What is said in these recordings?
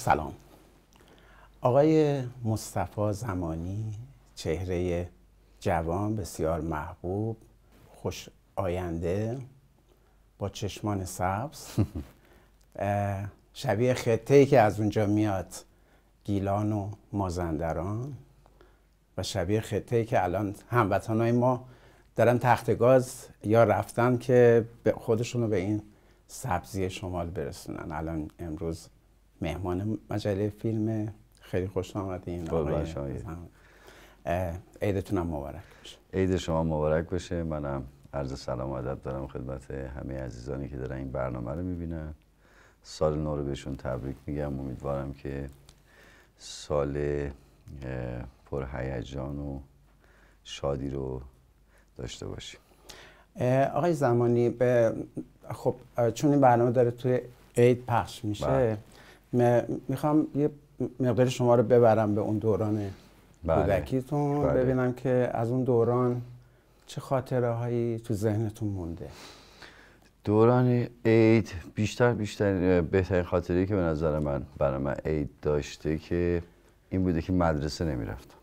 سلام آقای مصطفی زمانی چهره جوان بسیار محبوب خوش آینده با چشمان سبز شبیه خطه ای که از اونجا میاد گیلان و مازندران و شبیه خطه ای که الان های ما دارن تخت گاز یا رفتن که خودشون رو به این سبزی شمال برسونن الان امروز مهمان مجله فیلم خیلی خوش آمدین عیدتون هم مبارک باشه عید شما مبارک باشه منم عرض سلام و ادب دارم خدمت همه عزیزانی که دارن این برنامه رو میبینن سال نو رو بهشون تبریک میگم امیدوارم که سال پر هیجان و شادی رو داشته باشیم آقای زمانی به خب چون این برنامه داره توی عید پخش میشه بله. میخوام یه مقدار شما رو ببرم به اون دوران بله. کودکیتون بله. ببینم که از اون دوران چه خاطره هایی تو ذهنتون مونده دوران عید بیشتر بیشتر بهترین خاطری که به نظر من برای من عید داشته که این بوده که مدرسه نمیرفتم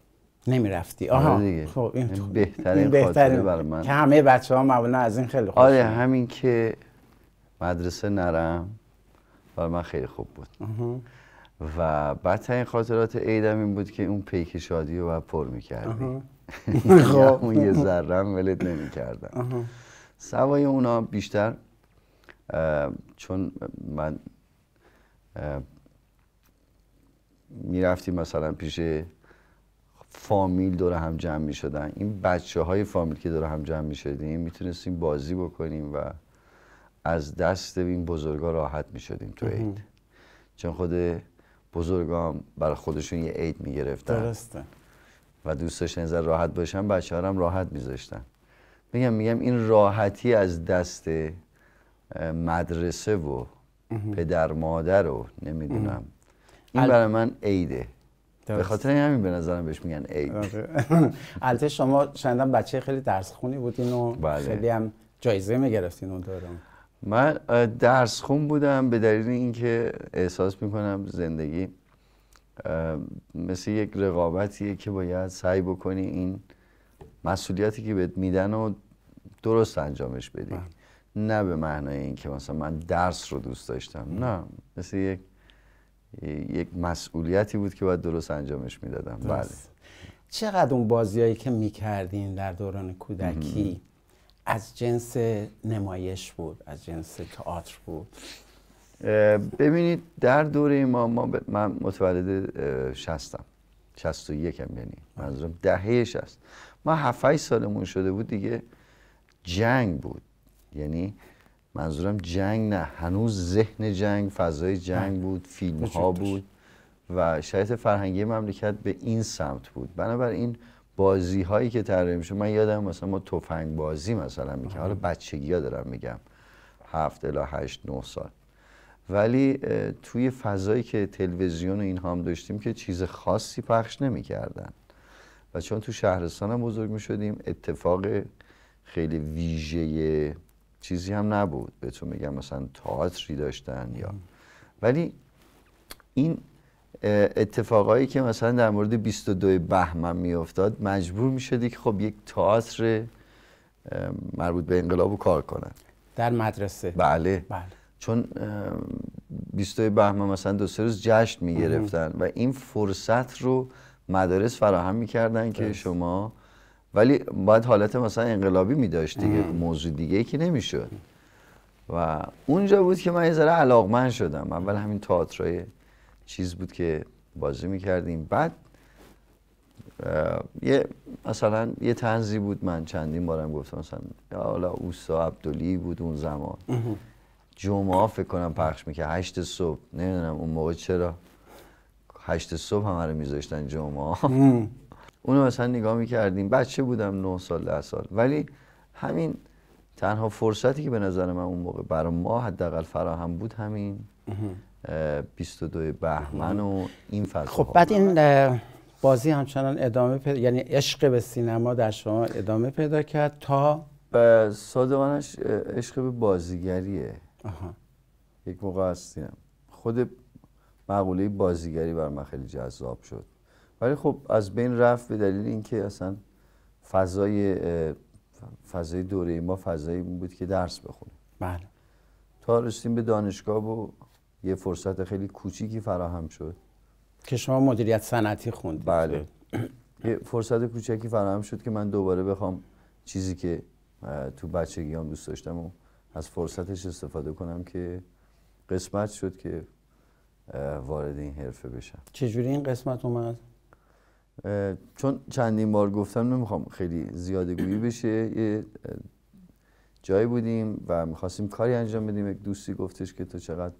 نمیرفتی آره آها خب این, بهترین, خاطره برای من که همه بچه ها معمولا از این خیلی خوش آره همین که مدرسه نرم و من خیلی خوب بود و بدترین خاطرات عیدم این بود که اون پیک شادی رو پر میکردیم یعنی خب اون یه ذرم ولت نمیکردم سوای اونا بیشتر چون من میرفتیم مثلا پیش فامیل دور هم جمع می این بچه های فامیل که دور هم جمع می شدیم میتونستیم بازی بکنیم و از دست این بزرگا راحت می شدیم تو عید چون خود بزرگام بر خودشون یه عید می گرفتن درسته. و دوست داشتن راحت باشن بچه هم راحت میذاشتن میگم میگم این راحتی از دست مدرسه و پدر مادر رو نمیدونم این برای من عیده به خاطر همین به نظرم بهش میگن عید آره. البته شما شنیدم بچه خیلی درس خونی بودین و بله. خیلی هم جایزه میگرفتین اون دوران من درس خون بودم به دلیل اینکه احساس میکنم زندگی مثل یک رقابتیه که باید سعی بکنی این مسئولیتی که بهت میدن و درست انجامش بدی بله. نه به معنای اینکه مثلا من درس رو دوست داشتم نه مثل یک یک مسئولیتی بود که باید درست انجامش میدادم بله چقدر اون بازیایی که میکردین در دوران کودکی از جنس نمایش بود از جنس تئاتر بود ببینید در دوره ما, ما من متولد شستم شست و یکم یعنی منظورم دهه شست ما هفت سالمون شده بود دیگه جنگ بود یعنی منظورم جنگ نه هنوز ذهن جنگ فضای جنگ بود فیلم ها بود و شرایط فرهنگی مملکت به این سمت بود بنابراین بازی هایی که طراحی میشه من یادم مثلا ما تفنگ بازی مثلا میکنم حالا بچگی ها دارم میگم هفت الا هشت نه سال ولی توی فضایی که تلویزیون و هم داشتیم که چیز خاصی پخش نمیکردن و چون تو شهرستان هم بزرگ می شدیم اتفاق خیلی ویژه چیزی هم نبود به تو میگم مثلا تئاتری داشتن یا ولی این اتفاقایی که مثلا در مورد 22 بهمن میافتاد مجبور میشدی که خب یک تئاتر مربوط به انقلاب رو کار کنن در مدرسه بله, بله. چون 22 بهمن مثلا دو سه روز جشن میگرفتن و این فرصت رو مدارس فراهم میکردن که شما ولی باید حالت مثلا انقلابی میداشت دیگه موضوع دیگه ای که نمیشد و اونجا بود که من یه ذره علاقمند شدم اول همین تئاترای چیز بود که بازی میکردیم بعد یه مثلا یه تنزی بود من چندین بارم گفتم مثلا حالا اوستا عبدالی بود اون زمان جمعه فکر کنم پخش میکرد هشت صبح نمیدونم اون موقع چرا هشت صبح همه رو میذاشتن جمعه اونو مثلا نگاه میکردیم بچه بودم نه سال ده سال ولی همین تنها فرصتی که به نظر من اون موقع برای ما حداقل فراهم بود همین 22 بهمن و این فضا خب بعد این بازی همچنان ادامه پیدا یعنی عشق به سینما در شما ادامه پیدا کرد تا به صادقانش عشق به بازیگریه آها. یک موقع هستیم خود مقوله بازیگری بر من خیلی جذاب شد ولی خب از بین رفت به دلیل اینکه اصلا فضای فضای دوره ما فضایی بود که درس بخونیم بله تا رسیدیم به دانشگاه و یه فرصت خیلی کوچیکی فراهم شد که شما مدیریت صنعتی خوندید بله یه فرصت کوچکی فراهم شد که من دوباره بخوام چیزی که تو بچگیام دوست داشتم و از فرصتش استفاده کنم که قسمت شد که وارد این حرفه بشم چجوری این قسمت اومد؟ چون چندین بار گفتم نمیخوام خیلی زیاده بشه یه جایی بودیم و میخواستیم کاری انجام بدیم یک دوستی گفتش که تو چقدر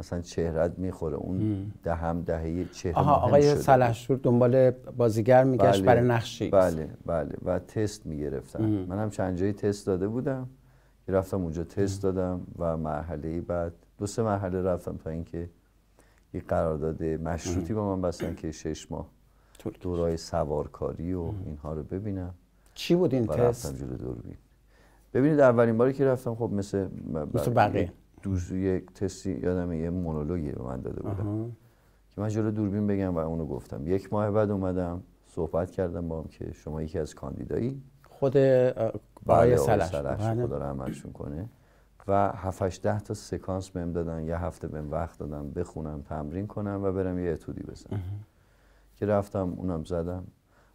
مثلا چهرت میخوره اون دهم دهه چهره آها آقای سلحشور دنبال بازیگر میگشت بله، برای نقش بله بله و تست میگرفتن هم چند جایی تست داده بودم رفتم اونجا تست دادم و مرحله بعد دو سه مرحله رفتم تا اینکه یه قرارداد مشروطی با من بستن که شش ماه دورای سوارکاری و اینها رو ببینم چی بود این تست؟ ببینید اولین باری که رفتم خب مثل مثل بقیه دوز یک تستی یادم یه مونولوگی به من داده بودم که من جلو دوربین بگم و اونو گفتم یک ماه بعد اومدم صحبت کردم با هم که شما یکی از کاندیدایی خود بله، آقای سلش بله. خدا رحمتشون کنه و 7 ده تا سکانس بهم دادن یه هفته بهم وقت دادن بخونم تمرین کنم و برم یه اتودی بزنم که رفتم اونم زدم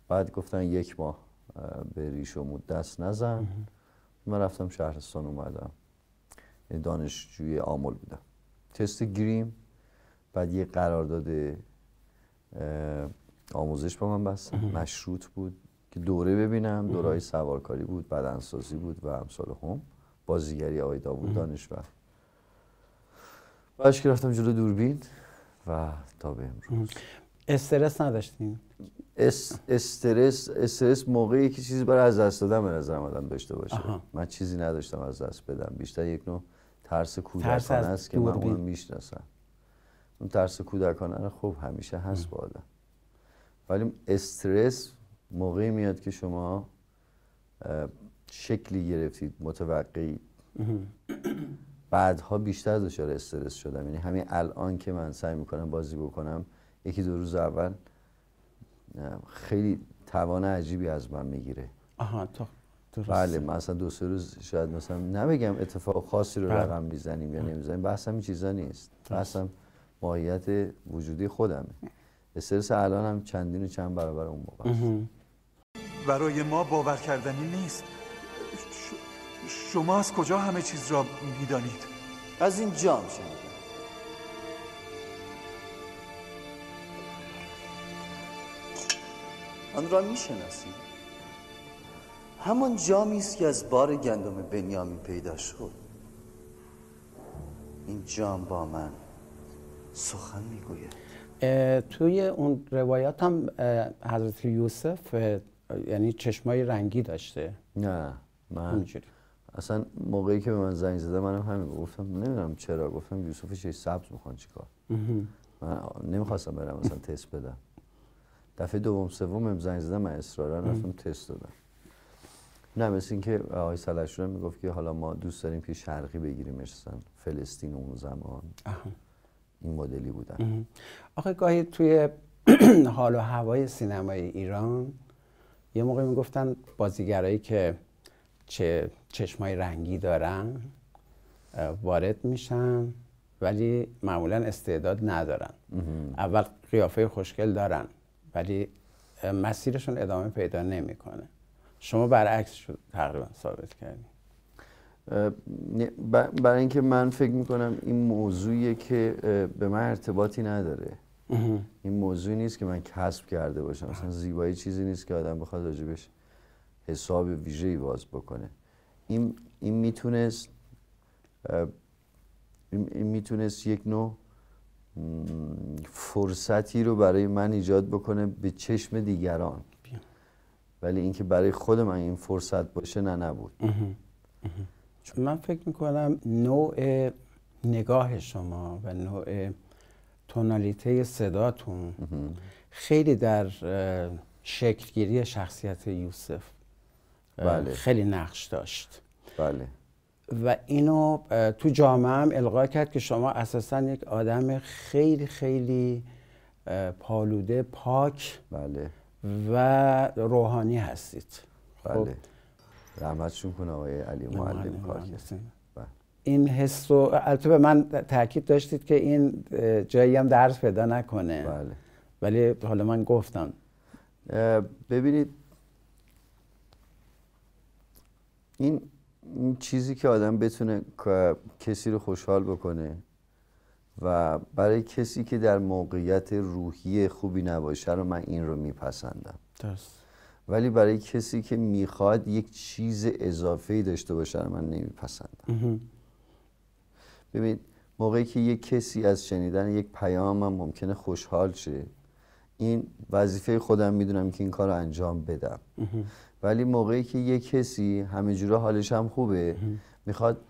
بعد گفتن یک ماه به ریش و دست نزن من رفتم شهرستان اومدم دانشجوی آمل بودم تست گریم بعد یه قرارداد آموزش با من بست مشروط بود که دوره ببینم دورای سوارکاری بود بدنسازی بود و امثال هم بازیگری آقای داوود دانشور بعدش که رفتم جلو دوربین و تا به امروز استرس نداشتین اس، استرس استرس موقعی که چیزی برای از دست دادن به نظرم داشته باشه من چیزی نداشتم از دست بدم بیشتر یک نوع ترس کودکانه است که من اونو میشناسم اون ترس کودکانه خب همیشه هست با آدم ولی استرس موقعی میاد که شما شکلی گرفتید متوقعی بعدها بیشتر دچار استرس شدم یعنی همین الان که من سعی میکنم بازی بکنم یکی دو روز اول خیلی توان عجیبی از من میگیره آها تو بله من دو سه روز شاید مثلا نمیگم اتفاق خاصی رو بله. رقم میزنیم یا نمیزنیم بحثم این چیزا نیست بحثم ماهیت وجودی خودمه استرس الان هم چندین و چند برابر اون برای ما باور کردنی نیست شما از کجا همه چیز را میدانید؟ از این جام آن را میشناسید همون جامی است که از بار گندم بنیامین پیدا شد این جام با من سخن میگوید توی اون روایات هم حضرت یوسف یعنی چشمای رنگی داشته نه من اونجوری اصلا موقعی که به من زنگ زده منم همین گفتم نمیدونم چرا گفتم یوسف چه سبز میخوان چیکار من نمیخواستم برم اصلا تست بدم دفعه دوم سوم زنگ زدم من اصرارا رفتم تست دادم نه مثل اینکه آقای سلشون میگفت که حالا ما دوست داریم که شرقی بگیریم مثلا فلسطین اون زمان این مدلی بودن آخه گاهی توی حال و هوای سینمای ایران یه موقع میگفتن بازیگرایی که چه چشمای رنگی دارن وارد میشن ولی معمولا استعداد ندارن اول قیافه خوشگل دارن ولی مسیرشون ادامه پیدا نمیکنه شما برعکس شد تقریبا ثابت کردیم برای اینکه من فکر میکنم این موضوعیه که به من ارتباطی نداره این موضوعی نیست که من کسب کرده باشم مثلا زیبایی چیزی نیست که آدم بخواد راجبش حساب ای باز بکنه این این میتونست این میتونست یک نوع فرصتی رو برای من ایجاد بکنه به چشم دیگران ولی اینکه برای خود من این فرصت باشه نه نبود چون من فکر میکنم نوع نگاه شما و نوع تونالیته صداتون خیلی در شکلگیری شخصیت یوسف بله. خیلی نقش داشت بله و اینو تو جامعه هم القا کرد که شما اساسا یک آدم خیلی خیلی پالوده پاک بله و روحانی هستید خب. بله رحمتشون کنه آقای علی معلم کار بله. این حس و البته به من تاکید داشتید که این جایی هم درس پیدا نکنه بله ولی حالا من گفتم ببینید این،, این چیزی که آدم بتونه کسی رو خوشحال بکنه و برای کسی که در موقعیت روحی خوبی نباشه رو من این رو میپسندم درست ولی برای کسی که میخواد یک چیز اضافه ای داشته باشه رو من نمیپسندم ببین موقعی که یک کسی از شنیدن یک پیام هم ممکنه خوشحال شه این وظیفه خودم میدونم که این کار رو انجام بدم ولی موقعی که یک کسی همه جوره حالش هم خوبه میخواد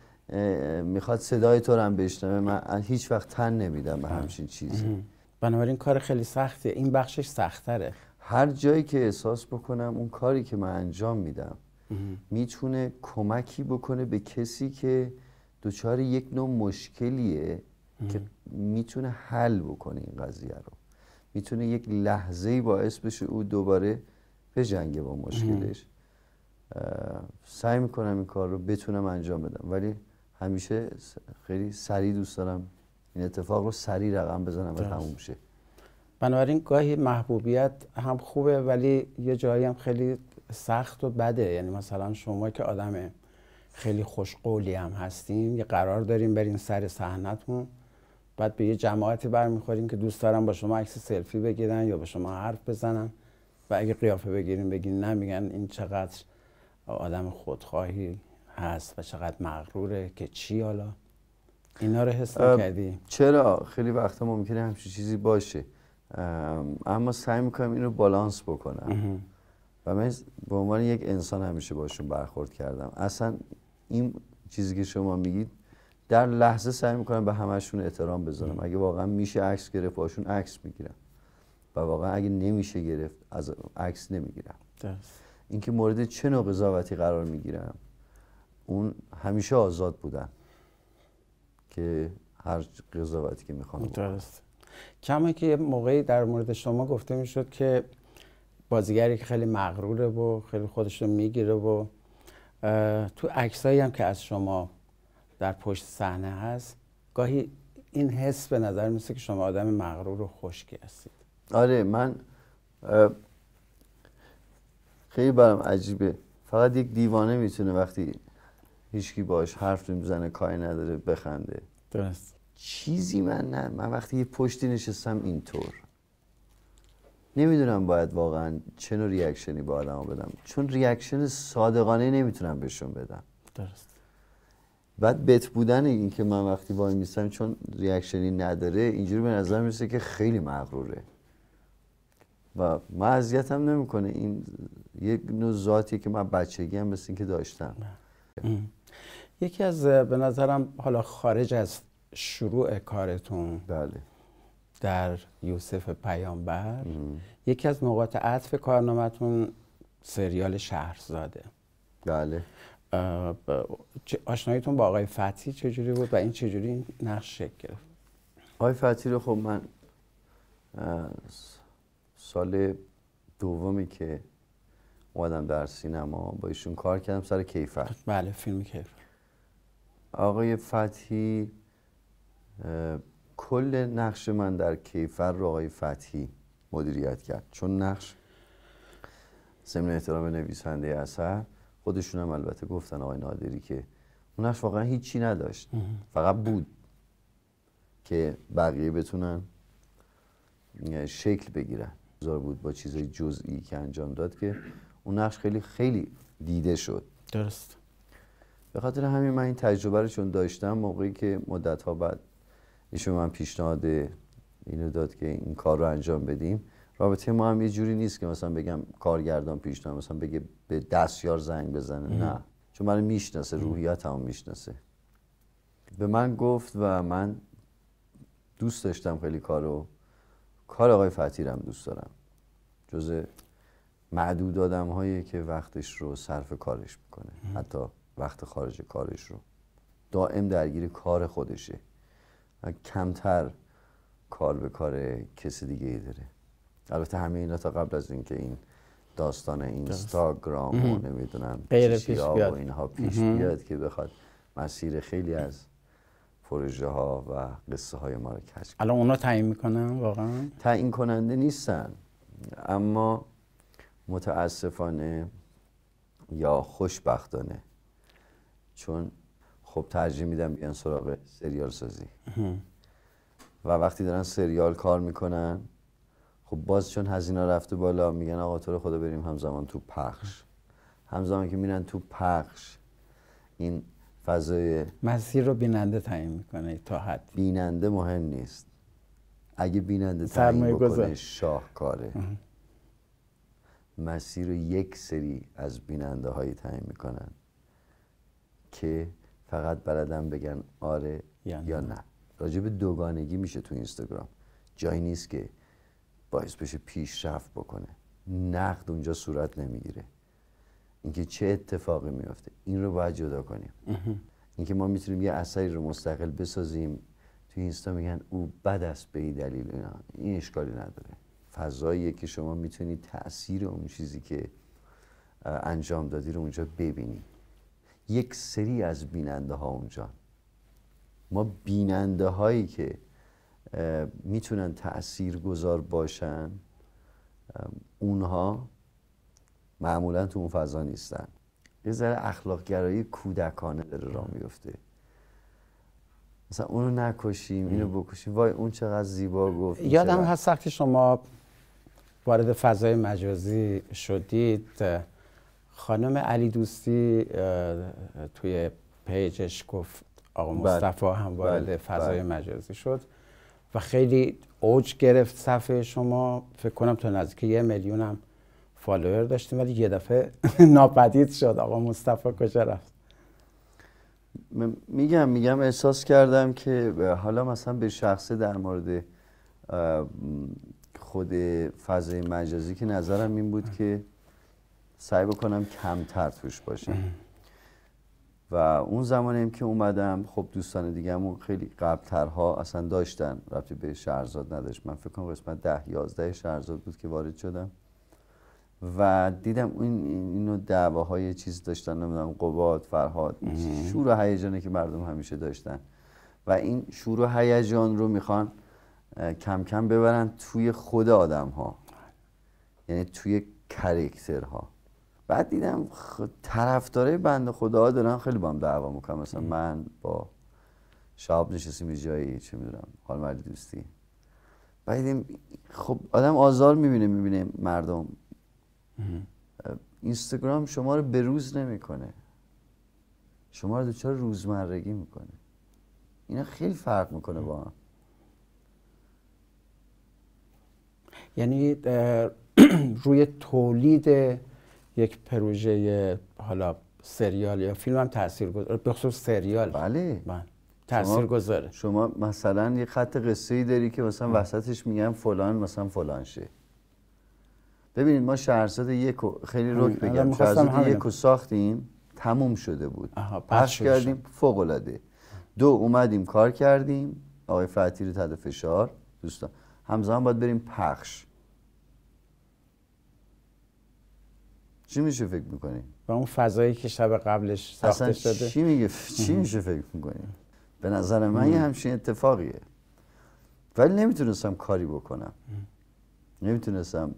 میخواد صدای تو هم بشنوه من هیچ وقت تن نمیدم به همچین چیزی بنابراین کار خیلی سخته این بخشش سختره هر جایی که احساس بکنم اون کاری که من انجام میدم میتونه کمکی بکنه به کسی که دچار یک نوع مشکلیه که میتونه حل بکنه این قضیه رو میتونه یک لحظه باعث بشه او دوباره به جنگ با مشکلش سعی میکنم این کار رو بتونم انجام بدم ولی همیشه خیلی سریع دوست دارم این اتفاق رو سریع رقم بزنم و تموم میشه. بنابراین گاهی محبوبیت هم خوبه ولی یه جایی هم خیلی سخت و بده یعنی مثلا شما که آدم خیلی خوشقولی هم هستیم یه قرار داریم برین سر صحنهتون بعد به یه جماعتی برمیخوریم که دوست دارم با شما عکس سلفی بگیرن یا با شما حرف بزنن و اگه قیافه بگیرین بگین نه میگن این چقدر آدم خودخواهی هست و چقدر مغروره که چی حالا اینا رو حس کردی چرا خیلی وقتا ممکنه همچین چیزی باشه اما سعی میکنم اینو بالانس بکنم و من به عنوان یک انسان همیشه باشون برخورد کردم اصلا این چیزی که شما میگید در لحظه سعی میکنم به همشون احترام بذارم اگه واقعا میشه عکس گرفت باشون عکس میگیرم و واقعا اگه نمیشه گرفت از عکس نمیگیرم اینکه مورد چه نوع قضاوتی قرار میگیرم اون همیشه آزاد بودن که هر قضاوتی که میخوان درست کمه که یه موقعی در مورد شما گفته میشد که بازیگری که خیلی مغروره و خیلی خودش رو میگیره و تو عکسایی هم که از شما در پشت صحنه هست گاهی این حس به نظر میسه که شما آدم مغرور و خشکی هستید آره من خیلی برام عجیبه فقط یک دیوانه میتونه وقتی هیچکی باش حرف نمیزنه کاری نداره بخنده درست چیزی من نه من وقتی یه پشتی نشستم اینطور نمیدونم باید واقعا چه نوع ریاکشنی با آدم بدم چون ریاکشن صادقانه نمیتونم بهشون بدم درست بعد بت بودن این که من وقتی وای میستم چون ریاکشنی نداره اینجوری به نظر میرسه که خیلی مغروره و من اذیتم نمیکنه این یک نوع ذاتیه که من بچگی هم مثل این که داشتم یکی از به نظرم حالا خارج از شروع کارتون بله. در یوسف پیامبر مم. یکی از نقاط عطف کارنامهتون سریال شهرزاده بله آشناییتون با آقای فتی چجوری بود و این چجوری نقش شکل گرفت آقای فتی رو خب من سال دومی که اومدم در سینما با ایشون کار کردم سر کیفر بله فیلم کیفر آقای فتحی کل نقش من در کیفر رو آقای فتحی مدیریت کرد چون نقش ضمن احترام نویسنده اثر خودشون هم البته گفتن آقای نادری که اون نقش واقعا هیچی نداشت فقط بود که بقیه بتونن یعنی شکل بگیرن زار بود با چیزهای جزئی که انجام داد که اون نقش خیلی خیلی دیده شد درست به خاطر همین من این تجربه رو چون داشتم موقعی که مدت ها بعد ایشون من پیشنهاد اینو داد که این کار رو انجام بدیم رابطه ما هم یه جوری نیست که مثلا بگم کارگردان پیشنهاد مثلا بگه به دستیار زنگ بزنه نه چون من میشناسه روحیات هم میشناسه به من گفت و من دوست داشتم خیلی کارو کار آقای فتیرم دوست دارم جز معدود آدم هایی که وقتش رو صرف کارش میکنه حتی وقت خارج کارش رو دائم درگیر کار خودشه و کمتر کار به کار کسی دیگه ای داره البته همه اینا تا قبل از اینکه این داستان اینستاگرام و نمیدونم غیر پیش بیاد. و اینها پیش بیاد که بخواد مسیر خیلی از پروژه ها و قصه های ما رو کنه الان اونا تعیین میکنن واقعا تعیین کننده نیستن اما متاسفانه یا خوشبختانه چون خب ترجیح میدم بیان سراغ سریال سازی و وقتی دارن سریال کار میکنن خب باز چون هزینه رفته بالا میگن آقا تو خدا بریم همزمان تو پخش همزمان که میرن تو پخش این فضای مسیر رو بیننده تعیین میکنه تا حد بیننده مهم نیست اگه بیننده تعیین بکنه شاهکاره مسیر رو یک سری از بیننده هایی تعیین میکنن که فقط بلدن بگن آره یا نه راجب دوگانگی میشه تو اینستاگرام جایی نیست که باعث بشه پیشرفت بکنه نقد اونجا صورت نمیگیره اینکه چه اتفاقی میافته این رو باید جدا کنیم اینکه ما میتونیم یه اثری رو مستقل بسازیم تو اینستا میگن او بد است به این دلیل این اشکالی نداره فضاییه که شما میتونید تاثیر اون چیزی که انجام دادی رو اونجا ببینی یک سری از بیننده ها اونجا ما بیننده هایی که میتونن تأثیر گذار باشن اونها معمولا تو اون فضا نیستن یه ذره اخلاق گرایی کودکانه داره راه میفته مثلا اونو نکشیم اینو بکشیم وای اون چقدر زیبا گفت یادم هست سختی شما وارد فضای مجازی شدید خانم علی دوستی توی پیجش گفت آقا بله. مصطفا هم بله. وارد بله. فضای مجازی شد و خیلی اوج گرفت صفحه شما فکر کنم تا نزدیک یه میلیون هم فالوور داشتیم ولی یه دفعه ناپدید شد آقا مصطفی کجا رفت میگم میگم احساس کردم که حالا مثلا به شخصی در مورد خود فضای مجازی که نظرم این بود که سعی بکنم کمتر توش باشم و اون هم که اومدم خب دوستان دیگهمون خیلی قبلترها اصلا داشتن ربطی به شهرزاد نداشت من فکر کنم قسمت ده یازده شهرزاد بود که وارد شدم و دیدم این اینو دعواهای چیز داشتن نمیدونم قباد فرهاد شور و هیجانی که مردم همیشه داشتن و این شور و هیجان رو میخوان کم کم ببرن توی خود آدم ها یعنی توی کرکترها بعد دیدم طرفدارای بنده خدا دارن خیلی با هم دعوا میکنن مثلا من با شاب نشستیم یه جایی چه میدونم حال مرد دوستی بعد دیدم خب آدم آزار میبینه میبینه مردم اینستاگرام شما رو به روز نمیکنه شما رو دچار روزمرگی میکنه اینا خیلی فرق میکنه با هم یعنی روی تولید یک پروژه حالا سریال یا فیلم هم تاثیر گذاره خصوص سریال بله, بله. من تاثیر گذاره شما مثلا یه خط قصه داری که مثلا بله. وسطش میگم فلان مثلا فلان شه ببینید ما شهرزاد یک خیلی رک بگم شهرزاد یک ساختیم تموم شده بود پخش کردیم فوق العاده دو اومدیم کار کردیم آقای فراتی رو فشار دوستان همزمان باید بریم پخش چی میشه فکر میکنی؟ و اون فضایی که شب قبلش ساخته شده چی میگه چی میشه فکر میکنی؟ به نظر من یه همچین اتفاقیه ولی نمیتونستم کاری بکنم نمیتونستم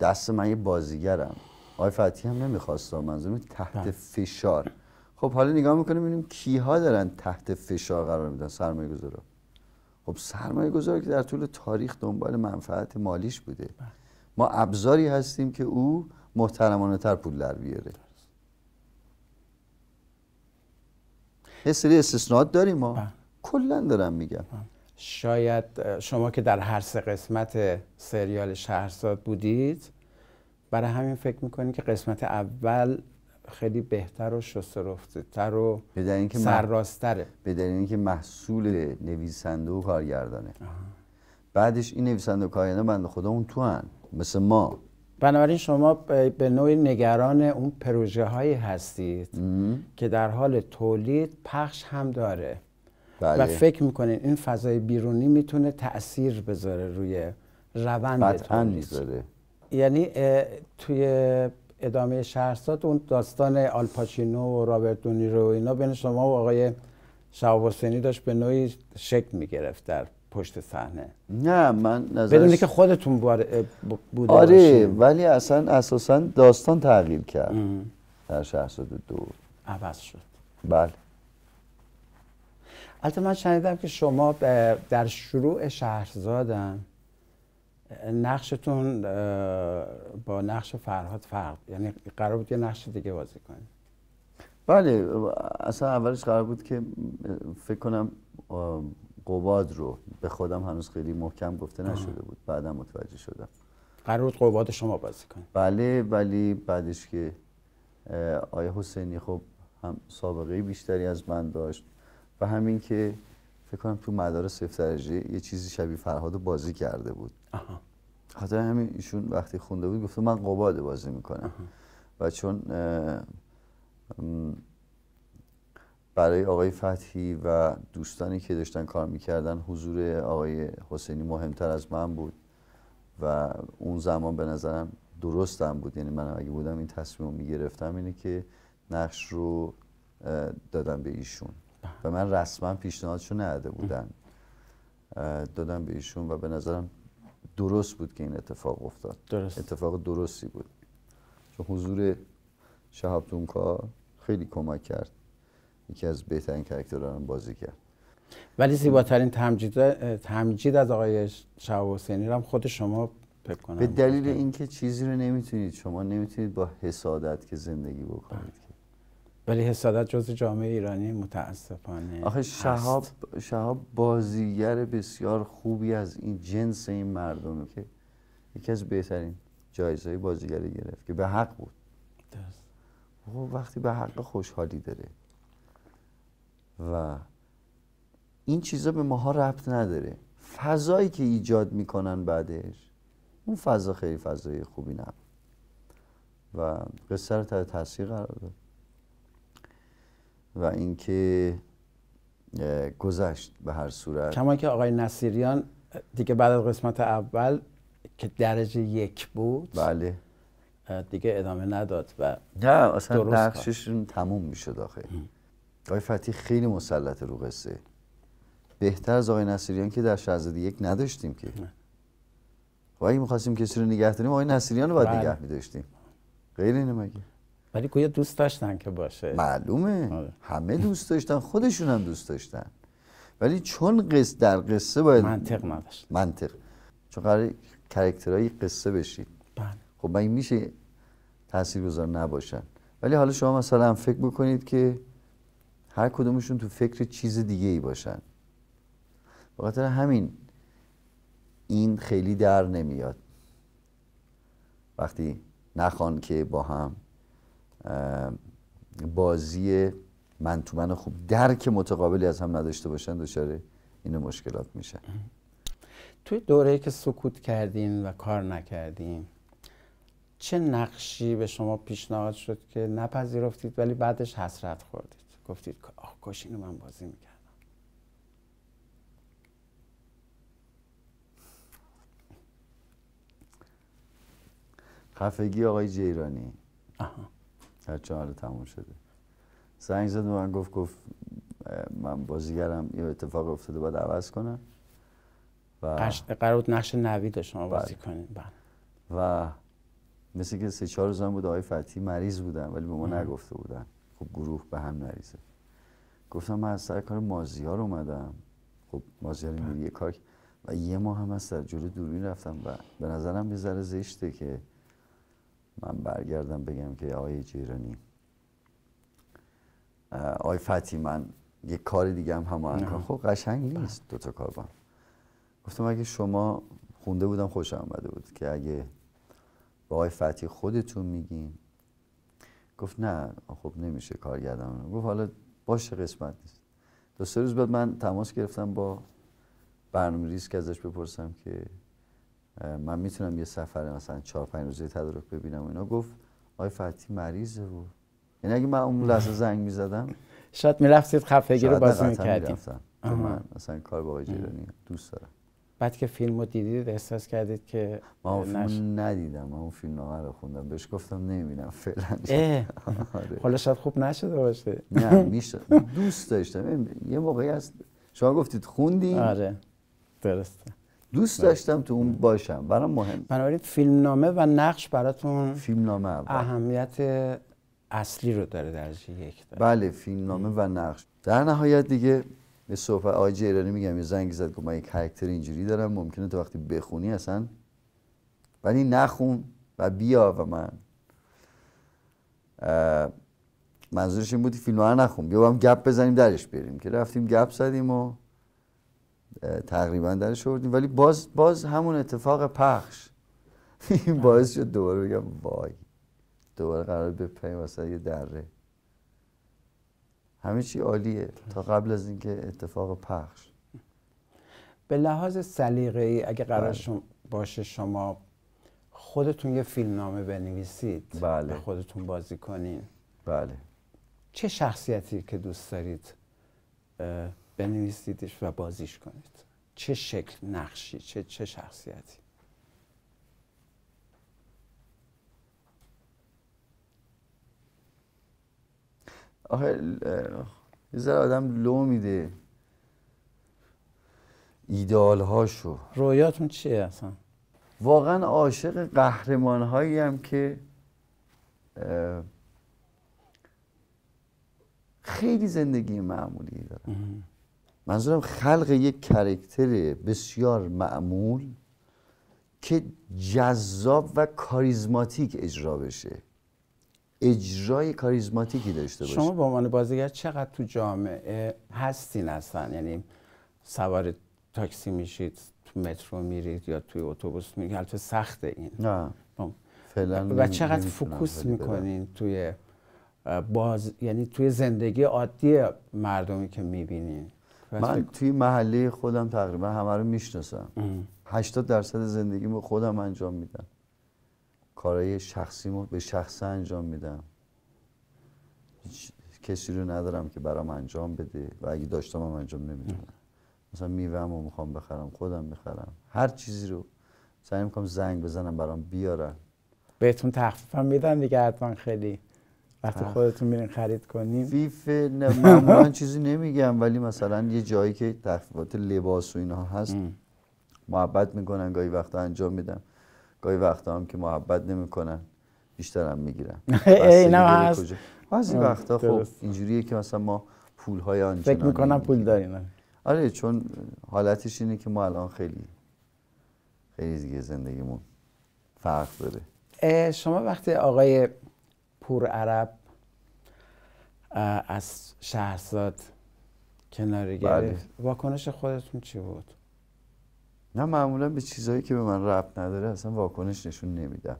دست من یه بازیگرم آقای فتی هم نمیخواستم منظورم تحت بله. فشار خب حالا نگاه میکنیم ببینیم کیها دارن تحت فشار قرار میدن سرمایه گذارا خب سرمایه گذار که در طول تاریخ دنبال منفعت مالیش بوده بله. ما ابزاری هستیم که او محترمانه تر پول در بیاره یه سری استثناءات داریم ما بله. کلا دارم میگم بله. شاید شما که در هر سه قسمت سریال شهرزاد بودید برای همین فکر میکنید که قسمت اول خیلی بهتر و تر و سرراستره به دلیل اینکه محصول نویسنده و کارگردانه بعدش این نویسنده و کارگردانه بند خدا اون تو هن. مثل ما بنابراین شما به نوعی نگران اون پروژه هایی هستید که در حال تولید پخش هم داره بله. و فکر میکنین این فضای بیرونی میتونه تاثیر بذاره روی روند تولید یعنی توی ادامه شهرستاد اون داستان آلپاچینو و رابرت دونیرو اینا بین شما و آقای شهاب داشت به نوعی شکل میگرفت در پشت صحنه نه من نظرش بدون که خودتون بوده آره ولی اصلا اساسا داستان تغییر کرد در شهرزاد دو عوض شد بله البته من شنیدم که شما در شروع شهرزادن نقشتون با نقش فرهاد فرق یعنی قرار بود یه نقش دیگه بازی کنید بله اصلا اولش قرار بود که فکر کنم قواد رو به خودم هنوز خیلی محکم گفته نشده بود بعدا متوجه شدم قرار قواد شما بازی کنید بله ولی بعدش که آیا حسینی خب هم سابقه بیشتری از من داشت و همین که فکر کنم تو مدارس درجه یه چیزی شبیه فرهاد بازی کرده بود خاطر همین ایشون وقتی خونده بود گفته من قباد بازی میکنم و چون برای آقای فتحی و دوستانی که داشتن کار میکردن حضور آقای حسینی مهمتر از من بود و اون زمان به نظرم درستم بود یعنی من اگه بودم این تصمیم رو میگرفتم اینه که نقش رو دادم به ایشون و من رسما رو نهده بودم دادم به ایشون و به نظرم درست بود که این اتفاق افتاد اتفاق درستی بود چون حضور شهابتونکا خیلی کمک کرد یکی از بهترین کرکتران بازی کرد ولی زیباترین تمجید, تمجید از آقای شعب حسینی هم خود شما کنم به دلیل اینکه چیزی رو نمیتونید شما نمیتونید با حسادت که زندگی بکنید ولی حسادت جز جامعه ایرانی متاسفانه آخه شهاب شهاب بازیگر بسیار خوبی از این جنس این مردمه که یکی از بهترین جایزهای بازیگری گرفت که به حق بود درست خب، وقتی به حق خوشحالی داره و این چیزا به ماها ربط نداره فضایی که ایجاد میکنن بعدش اون فضا خیلی فضای خوبی نه و قصه رو تحت تاثیر قرار داد و اینکه گذشت به هر صورت کما که آقای نصیریان دیگه بعد از قسمت اول که درجه یک بود بله دیگه ادامه نداد و نه اصلا نقششون تموم میشد آخه آقای فتی خیلی مسلط رو قصه بهتر از آقای نصیریان که در شهرزادی یک نداشتیم که و اگه میخواستیم کسی رو نگه داریم آقای نصیریان رو باید بله. نگه میداشتیم غیر اینه مگه ولی گویا دوست داشتن که باشه معلومه آره. همه دوست داشتن خودشون هم دوست داشتن ولی چون قصه در قصه باید منطق نداشت منطق چون قرار کرکترهای قصه بشید بله. خب مگه میشه تاثیرگذار نباشن ولی حالا شما مثلا فکر بکنید که هر کدومشون تو فکر چیز دیگه ای باشن بخاطر همین این خیلی در نمیاد وقتی نخوان که با هم بازی من تو من خوب درک متقابلی از هم نداشته باشن دوچاره اینو مشکلات میشه. توی دوره که سکوت کردین و کار نکردیم چه نقشی به شما پیشنهاد شد که نپذیرفتید ولی بعدش حسرت خوردید گفتید آه کاش اینو من بازی میکردم خفگی آقای جیرانی آها هر چهار تموم شده سنگ زد من گفت گفت من بازیگرم یه اتفاق افتاده باید عوض کنم و قرار بود نقش نوید شما بازی بله. کنید بله. و مثل که سه چهار روز بود آقای فتی مریض بودن ولی به ما نگفته بودن خب گروه به هم نریزه گفتم من از سر کار مازیار اومدم خب مازیار بله. این یه کار و یه ماه هم از سر جلو دوربین رفتم و به نظرم یه ذره زشته که من برگردم بگم که آقای جیرانی آقای فتی من یه کار دیگه هم هماهنگ خب قشنگ بله. نیست دوتا تا کار با هم گفتم اگه شما خونده بودم خوش آمده بود که اگه با آقای فتی خودتون میگین گفت نه خب نمیشه کارگردان گفت حالا باشه قسمت نیست دو سه روز بعد من تماس گرفتم با برنامه ریز که ازش بپرسم که من میتونم یه سفر مثلا چهار پنج روزه تدارک ببینم اینا گفت آی فتی مریضه و یعنی اگه من اون لحظه زنگ میزدم شاید میرفتید خفگی رو بازی میکردیم من مثلا کار با آقای جیرانی دوست دارم بعد که فیلم رو دیدید احساس کردید که من اون فیلم ندیدم من اون فیلم نامه رو خوندم بهش گفتم نمیبینم فعلا آره. حالا شاید خوب نشده باشه نه میشه دوست داشتم یه موقعی هست شما گفتید خوندی آره درسته دوست بله. داشتم تو اون باشم برام مهم بنابراین فیلم نامه و نقش براتون فیلم نامه اهمیت اصلی رو داره درجه یک داره. بله فیلم نامه و نقش در نهایت دیگه به صحبت آقای ایرانی میگم یه زنگ زد که من یک کرکتر اینجوری دارم ممکنه تو وقتی بخونی اصلا ولی نخون و بیا و من منظورش این بود فیلم ها نخون بیا با هم گپ بزنیم درش بریم که رفتیم گپ زدیم و تقریبا درش ولی باز باز همون اتفاق پخش این باعث شد دوباره بگم وای دوباره قرار بپیم واسه یه دره همه چی عالیه تا قبل از اینکه اتفاق پخش به لحاظ سلیقه ای اگه قرار بله. باشه شما خودتون یه فیلمنامه بنویسید بله. به خودتون بازی کنین بله چه شخصیتی که دوست دارید بنویسیدش و بازیش کنید چه شکل نقشی چه چه شخصیتی آخه یه آدم لو میده ایدال هاشو رویاتون چیه اصلا؟ واقعا عاشق قهرمان هایی هم که خیلی زندگی معمولی دارن منظورم خلق یک کرکتر بسیار معمول که جذاب و کاریزماتیک اجرا بشه اجرای کاریزماتیکی داشته شما به با عنوان بازیگر چقدر تو جامعه هستین اصلا یعنی سوار تاکسی میشید تو مترو میرید یا توی اتوبوس میرید البته سخته این نه خب. فعلا و چقدر فوکوس میکنین توی باز یعنی توی زندگی عادی مردمی که میبینین من توی محله خودم تقریبا همه رو میشناسم 80 درصد زندگیمو خودم انجام میدم کارهای شخصیمو به شخصه انجام میدم هیچ کسی رو ندارم که برام انجام بده و اگه داشتم هم انجام نمیدم مثلا میوهم میخوام بخرم خودم میخرم هر چیزی رو سعی میکنم زنگ بزنم برام بیارن بهتون تخفیف هم میدن دیگه حتما خیلی وقتی خودتون میرین خرید کنیم فیف من چیزی نمیگم ولی مثلا یه جایی که تخفیفات لباس و اینها هست محبت میکنن گاهی وقتا انجام میدم گاهی وقتا هم که محبت نمیکنن بیشتر هم میگیرن این هم هست بعضی وقتا خب اینجوریه که مثلا ما پول های آنچنانی فکر میکنم پول داریم آره. آره چون حالتش اینه که ما الان خیلی خیلی دیگه زندگیمون فرق داره شما وقتی آقای پور عرب از شهرزاد کناره بله. گرفت واکنش خودتون چی بود؟ نه معمولا به چیزهایی که به من ربط نداره اصلا واکنش نشون نمیدم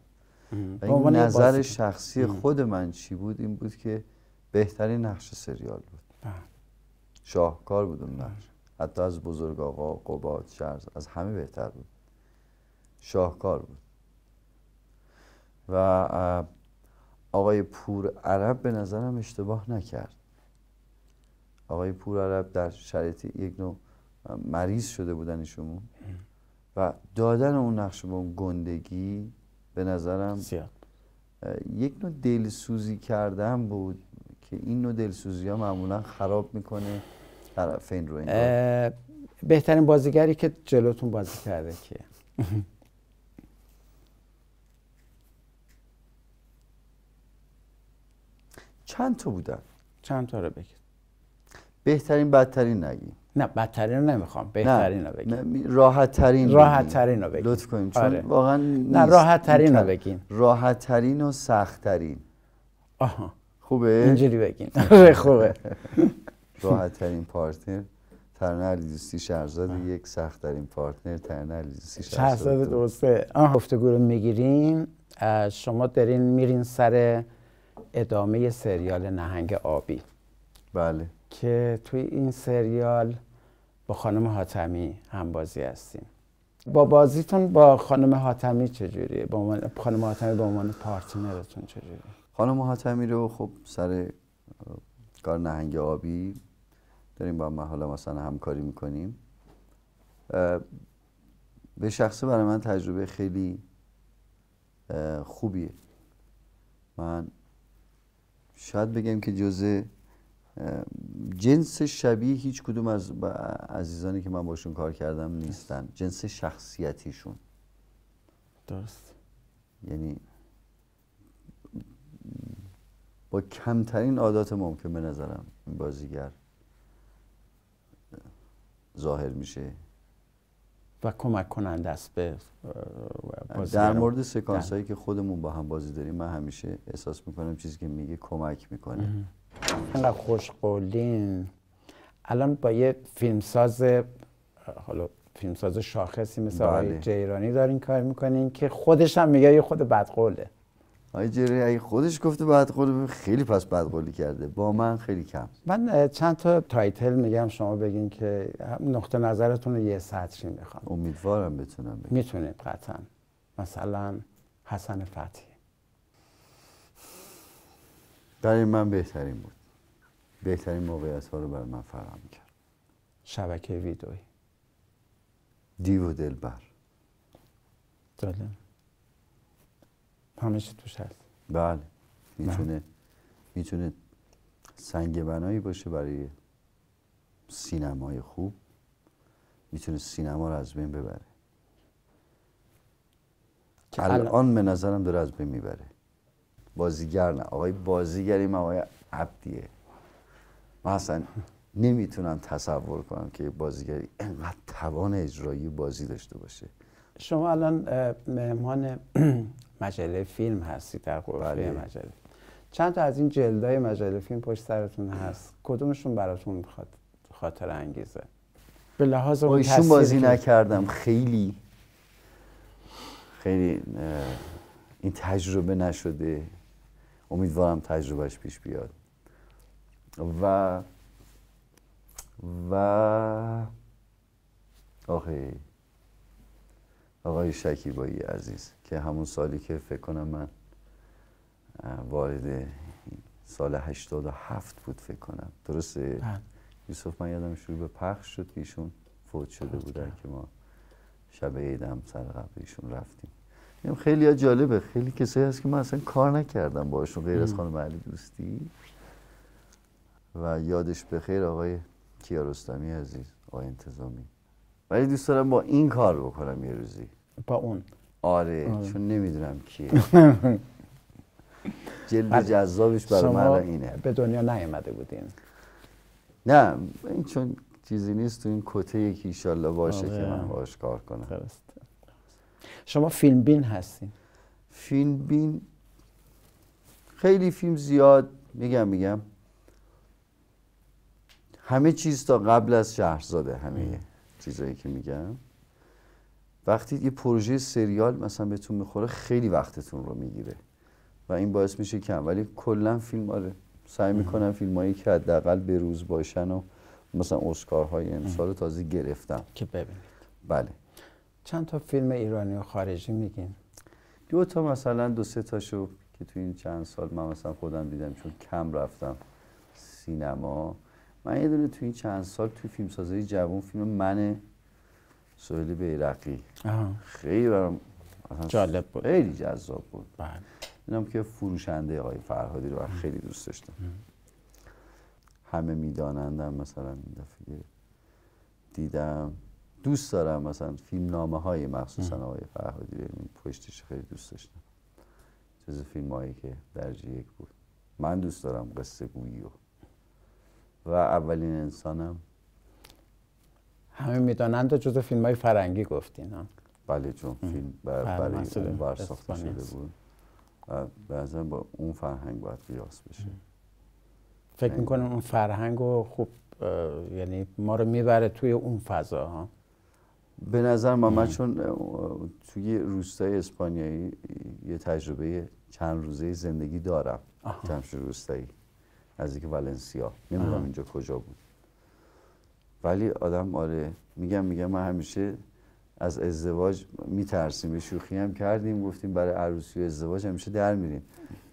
این نظر شخصی خود من چی بود این بود که بهترین نقش سریال بود بله. شاهکار بود اون بله. نقش حتی از بزرگ آقا قباد شرز از همه بهتر بود شاهکار بود و آقای پور عرب به نظرم اشتباه نکرد آقای پور عرب در شرایط یک نوع مریض شده بودن شما و دادن اون نقش به اون گندگی به نظرم یک نوع دلسوزی کردن بود که این نوع دلسوزی ها معمولا خراب میکنه طرفین رو بهترین بازیگری که جلوتون بازی کرده که چند تا بودن؟ چند تا رو بگید بهترین بدترین نگیم نه بدترین رو نمیخوام بهترین رو بگیم راحت ترین راحت ترین رو بگیم لطف کنیم چون آره. واقعا نه راحت ترین رو بگیم راحت ترین و سخت ترین آها خوبه اینجوری بگیم خوبه راحت ترین پارتنر ترانه علیدوستی شهرزاد یک سخت ترین پارتنر علی علیدوستی شهرزاد دوسته آها گفتگو رو میگیریم شما دارین میرین سر ادامه سریال نهنگ آبی بله که توی این سریال با خانم حاتمی هم بازی هستیم با بازیتون با خانم حاتمی چجوریه؟ با خانم حاتمی به عنوان پارتنرتون چجوریه؟ خانم حاتمی رو خب سر کار نهنگ آبی داریم با هم حالا مثلا همکاری میکنیم به شخصه برای من تجربه خیلی خوبیه من شاید بگم که جزه جنس شبیه هیچ کدوم از عزیزانی که من باشون کار کردم نیستن جنس شخصیتیشون درست یعنی با کمترین عادات ممکن به نظرم بازیگر ظاهر میشه و کمک کننده است به در مورد سکانس هایی که خودمون با هم بازی داریم من همیشه احساس میکنم چیزی که میگه کمک میکنه اینقدر خوشقولین الان با یه فیلمساز حالا فیلمساز شاخصی مثل بله. آقای جیرانی دارین کار میکنین که خودش هم میگه یه خود بدقوله آقای جیرانی اگه خودش گفته بدقوله خیلی پس بدقولی کرده با من خیلی کم من چند تا تایتل میگم شما بگین که نقطه نظرتون رو یه سطری میخوام امیدوارم بتونم بگم میتونید قطعا مثلا حسن فتی برای من بهترین بود بهترین موقعیت ها رو بر من فراهم کرد شبکه ویدئویی دیو دلبر داله همه چی توش هست بله میتونه بله. میتونه سنگ بنایی باشه برای سینمای خوب میتونه سینما رو از بین ببره الان به نظرم داره از بین میبره بازیگر نه آقای بازیگری من آقای عبدیه من اصلا نمیتونم تصور کنم که بازیگری اینقدر توان اجرایی بازی داشته باشه شما الان مهمان مجله فیلم هستید در قرفه بله. مجله چند تا از این جلدای مجله فیلم پشت سرتون هست کدومشون براتون خاطر انگیزه به لحاظ اون ایشون بازی نکردم خیلی خیلی این تجربه نشده امیدوارم تجربهش پیش بیاد و و آخه آقای شکیبایی عزیز که همون سالی که فکر کنم من وارد سال 87 بود فکر کنم درسته بله. یوسف من یادم شروع به پخش شد که ایشون فوت شده بودن که ما شب عیدم سر قبل ایشون رفتیم یعنی خیلی جالبه خیلی کسایی هست که من اصلا کار نکردم باشون غیر از خانم علی دوستی و یادش به خیر آقای کیارستمی عزیز آقای انتظامی ولی دوست دارم با این کار بکنم یه روزی با اون آره, آره. چون نمیدونم کیه جلد بله. جذابش برای من اینه به دنیا نیامده بودین نه این چون چیزی نیست تو این کته یکی ایشالله باشه آره. که من باش کار کنم خلاص شما فیلم بین هستین فیلم بین خیلی فیلم زیاد میگم میگم همه چیز تا قبل از شهرزاده همه چیزایی که میگم وقتی یه پروژه سریال مثلا بهتون میخوره خیلی وقتتون رو میگیره و این باعث میشه کم ولی کلا فیلم آره سعی میکنم فیلم هایی که حداقل به روز باشن و مثلا اسکارهای امسال تازه گرفتم که ببینید بله چند تا فیلم ایرانی و خارجی میگین دو تا مثلا دو سه تاشو که تو این چند سال من مثلا خودم دیدم چون کم رفتم سینما من یه دونه تو این چند سال تو فیلم سازی جوان فیلم من سهیل بیرقی خیلی برام جالب بود خیلی جذاب بود بله. اینم که فروشنده آقای فرهادی رو خیلی دوست داشتم همه میدانندم مثلا این دفعه دیدم دوست دارم مثلا فیلم نامه های مخصوصا آقای فرهادی رو پشتش خیلی دوست داشتم جز فیلم هایی که درجه یک بود من دوست دارم قصه گویی و و اولین انسانم همه میدانند و جز فیلم های فرنگی گفتین بله چون فیلم بر برای اون شده بود بعضا با اون فرهنگ باید قیاس بشه فکر یعنی میکنم اون فرهنگ خوب یعنی ما رو میبره توی اون فضا ها به نظر ما من چون توی روستای اسپانیایی یه تجربه چند روزه زندگی دارم تمشن روستایی اینکه والنسیا نمیدونم اینجا کجا بود ولی آدم آره میگم میگم من همیشه از ازدواج میترسیم به شوخی هم کردیم گفتیم برای عروسی و ازدواج همیشه در میریم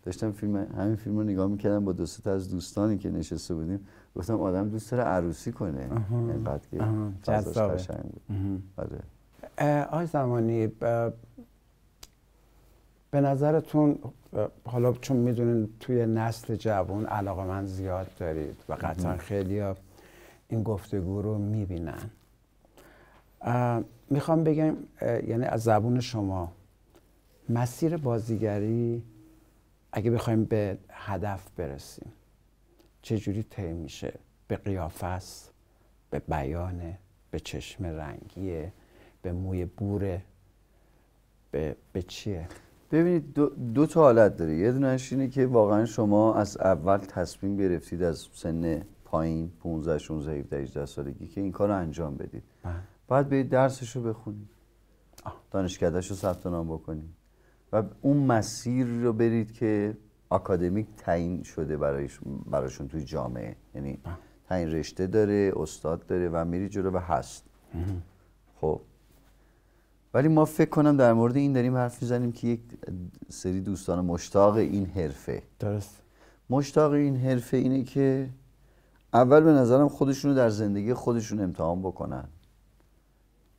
داشتم فیلم همین فیلم رو نگاه میکردم با دو از دوستانی که نشسته بودیم گفتم آدم دوست داره عروسی کنه اینقدر یعنی که فضاش بود آره. زمانی به نظرتون حالا چون میدونین توی نسل جوان علاقه من زیاد دارید و قطعا خیلی این گفتگو رو میبینن میخوام بگم یعنی از زبون شما مسیر بازیگری اگه بخوایم به هدف برسیم چجوری طی میشه به قیافه به بیان به چشم رنگیه به موی بوره به, به چیه ببینید دو, دو تا حالت داره یه دونش اینه که واقعا شما از اول تصمیم گرفتید از سن پایین 15 16 17 18 سالگی که این کار رو انجام بدید باید بله. برید درسش رو بخونید دانشکدهش رو ثبت نام بکنید و اون مسیر رو برید که آکادمیک تعیین شده برایش براشون توی جامعه یعنی تعیین رشته داره استاد داره و میری جلو و هست خب ولی ما فکر کنم در مورد این داریم حرف میزنیم که یک سری دوستان مشتاق این حرفه درست مشتاق این حرفه اینه که اول به نظرم خودشونو در زندگی خودشون امتحان بکنن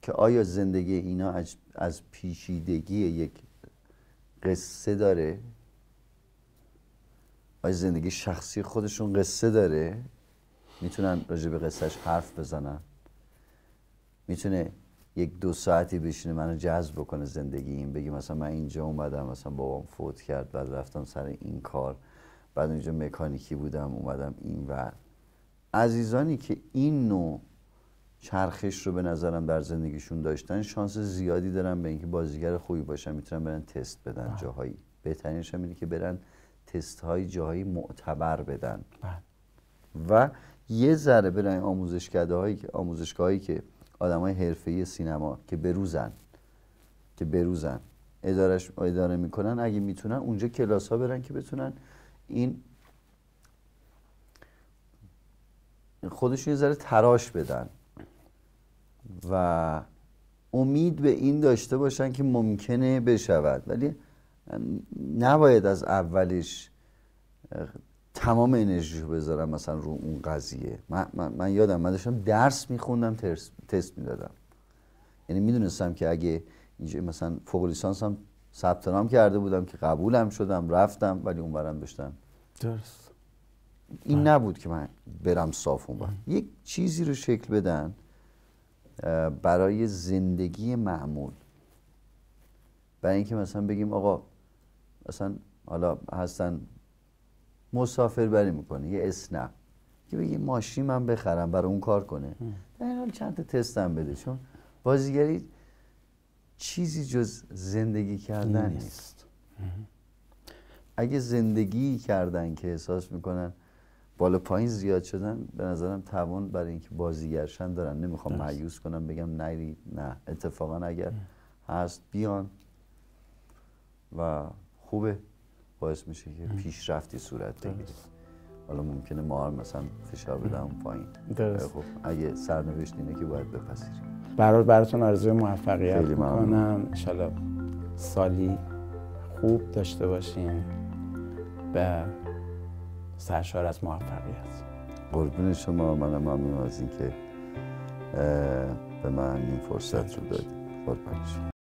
که آیا زندگی اینا از پیچیدگی یک قصه داره آیا زندگی شخصی خودشون قصه داره میتونن راجع به قصهش حرف بزنن میتونه یک دو ساعتی بشینه منو جذب بکنه زندگی این بگی مثلا من اینجا اومدم مثلا بابام فوت کرد بعد رفتم سر این کار بعد اینجا مکانیکی بودم اومدم این ور عزیزانی که این نوع چرخش رو به نظرم در زندگیشون داشتن شانس زیادی دارن به اینکه بازیگر خوبی باشن میتونن برن تست بدن جاهایی بهترینش هم که برن تست های جایی معتبر بدن بله. و یه ذره برن آموزشکده هایی که هایی که آدم های حرفه سینما که بروزن که بروزن ادارش اداره میکنن اگه میتونن اونجا کلاس ها برن که بتونن این خودشون یه ذره تراش بدن و امید به این داشته باشن که ممکنه بشود ولی نباید از اولش تمام انرژی رو بذارم مثلا رو اون قضیه من, من, یادم من داشتم درس میخوندم تست میدادم یعنی میدونستم که اگه اینجا مثلا فوق لیسانس هم ثبت نام کرده بودم که قبولم شدم رفتم ولی اونورم داشتم درست این نبود که من برم صاف برم. یک چیزی رو شکل بدن برای زندگی معمول برای اینکه مثلا بگیم آقا اصلا حالا هستن مسافر بری میکنه یه اسنپ که بگی ماشین من بخرم برای اون کار کنه در حال چند تا تست هم بده چون بازیگری چیزی جز زندگی کردن نیست اگه زندگی کردن که احساس میکنن بالا پایین زیاد شدن به نظرم توان برای اینکه بازیگرشن دارن نمیخوام معیوس کنم بگم نری نه اتفاقا اگر هست بیان و خوبه باعث میشه که پیشرفتی صورت بگیره حالا ممکنه ما هم مثلا فشار بدم پایین خب اگه سرنوشت اینه که باید بپذیریم برات براتون آرزوی موفقیت میکنم سالی خوب داشته باشیم به سرشار از موفقیت قربون شما منم ممنون از اینکه به من این فرصت رو دادیم قربان شما